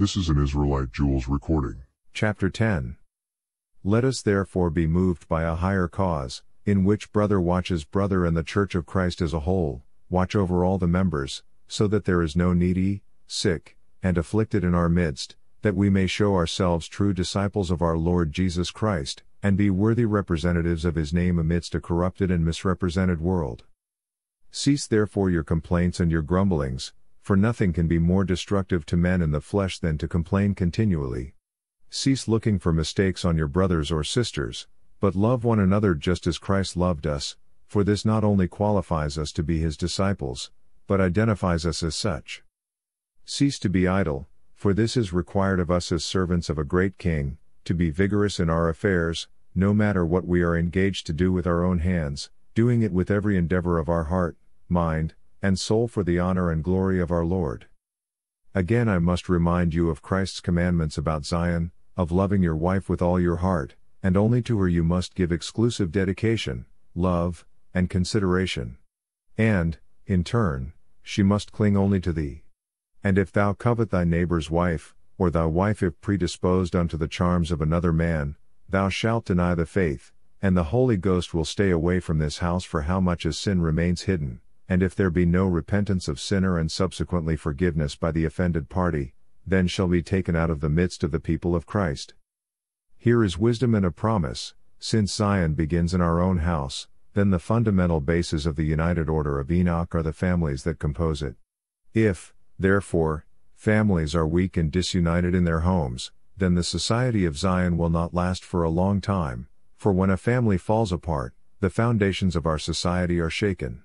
This is an Israelite Jewels recording. Chapter 10 Let us therefore be moved by a higher cause, in which brother watches brother and the Church of Christ as a whole, watch over all the members, so that there is no needy, sick, and afflicted in our midst, that we may show ourselves true disciples of our Lord Jesus Christ, and be worthy representatives of his name amidst a corrupted and misrepresented world. Cease therefore your complaints and your grumblings, for nothing can be more destructive to men in the flesh than to complain continually. Cease looking for mistakes on your brothers or sisters, but love one another just as Christ loved us, for this not only qualifies us to be his disciples, but identifies us as such. Cease to be idle, for this is required of us as servants of a great king, to be vigorous in our affairs, no matter what we are engaged to do with our own hands, doing it with every endeavor of our heart, mind, and soul for the honor and glory of our Lord. Again, I must remind you of Christ's commandments about Zion, of loving your wife with all your heart, and only to her you must give exclusive dedication, love, and consideration. And, in turn, she must cling only to thee. And if thou covet thy neighbor's wife, or thy wife if predisposed unto the charms of another man, thou shalt deny the faith, and the Holy Ghost will stay away from this house for how much as sin remains hidden and if there be no repentance of sinner and subsequently forgiveness by the offended party, then shall be taken out of the midst of the people of Christ. Here is wisdom and a promise, since Zion begins in our own house, then the fundamental bases of the united order of Enoch are the families that compose it. If, therefore, families are weak and disunited in their homes, then the society of Zion will not last for a long time, for when a family falls apart, the foundations of our society are shaken.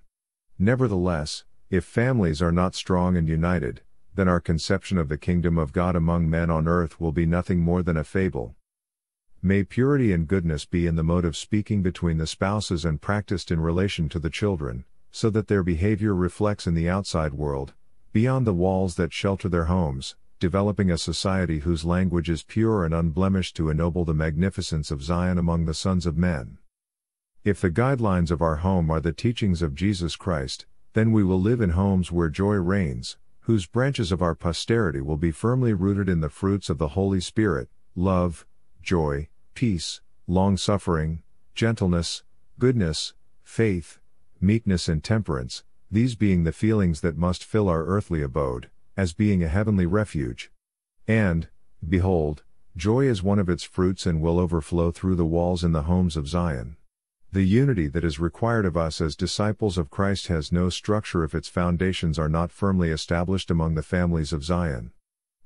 Nevertheless, if families are not strong and united, then our conception of the kingdom of God among men on earth will be nothing more than a fable. May purity and goodness be in the mode of speaking between the spouses and practiced in relation to the children, so that their behavior reflects in the outside world, beyond the walls that shelter their homes, developing a society whose language is pure and unblemished to ennoble the magnificence of Zion among the sons of men. If the guidelines of our home are the teachings of Jesus Christ, then we will live in homes where joy reigns, whose branches of our posterity will be firmly rooted in the fruits of the Holy Spirit love, joy, peace, long suffering, gentleness, goodness, faith, meekness, and temperance, these being the feelings that must fill our earthly abode, as being a heavenly refuge. And, behold, joy is one of its fruits and will overflow through the walls in the homes of Zion. The unity that is required of us as disciples of Christ has no structure if its foundations are not firmly established among the families of Zion.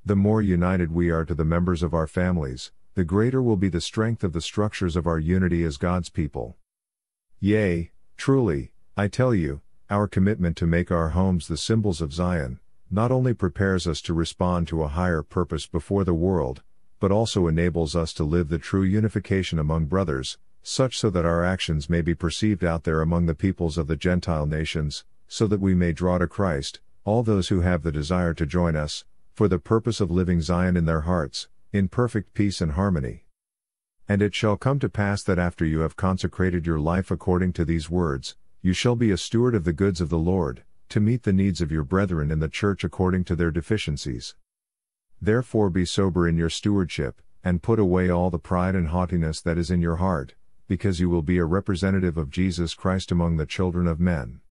The more united we are to the members of our families, the greater will be the strength of the structures of our unity as God's people. Yea, truly, I tell you, our commitment to make our homes the symbols of Zion not only prepares us to respond to a higher purpose before the world, but also enables us to live the true unification among brothers, such so that our actions may be perceived out there among the peoples of the Gentile nations, so that we may draw to Christ, all those who have the desire to join us, for the purpose of living Zion in their hearts, in perfect peace and harmony. And it shall come to pass that after you have consecrated your life according to these words, you shall be a steward of the goods of the Lord, to meet the needs of your brethren in the church according to their deficiencies. Therefore be sober in your stewardship, and put away all the pride and haughtiness that is in your heart, because you will be a representative of Jesus Christ among the children of men.